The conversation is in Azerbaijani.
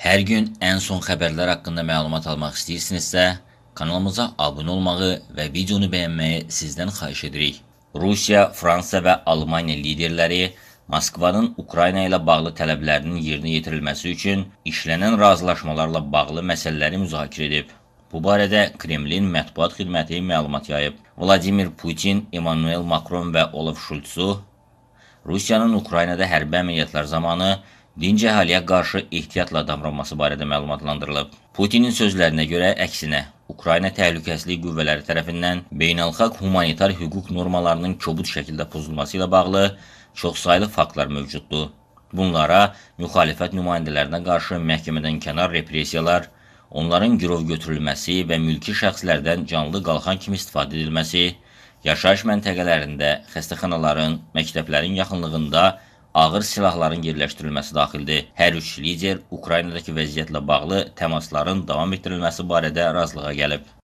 Hər gün ən son xəbərlər haqqında məlumat almaq istəyirsinizsə, kanalımıza abunə olmağı və videonu bəyənməyi sizdən xahiş edirik. Rusiya, Fransa və Almaniya liderləri Moskvanın Ukrayna ilə bağlı tələblərinin yerinə yetirilməsi üçün işlənən razılaşmalarla bağlı məsələləri müzakirə edib. Bu barədə Kremlin mətbuat xidməti məlumat yayıb. Vladimir Putin, Emmanuel Macron və Olaf Şultsu Rusiyanın Ukraynada hərbi əməliyyatlar zamanı dinc əhaliyə qarşı ehtiyatla davranması barədə məlumatlandırılıb. Putinin sözlərinə görə əksinə, Ukrayna Təhlükəsizlik Qüvvələri tərəfindən beynəlxalq humanitar hüquq normalarının kobud şəkildə pozulması ilə bağlı çoxsaylı faktlar mövcuddur. Bunlara müxalifət nümayəndələrinə qarşı məhkəmədən kənar repressiyalar, onların girov götürülməsi və mülki şəxslərdən canlı qalxan kimi istifadə edilməsi, yaşayış məntəqələrində, xəstəxanaların, məktəblərin yaxınlığında ağır silahların yerləşdirilməsi daxildir. Hər üç lider Ukraynadakı vəziyyətlə bağlı təmasların davam etdirilməsi barədə razılığa gəlib.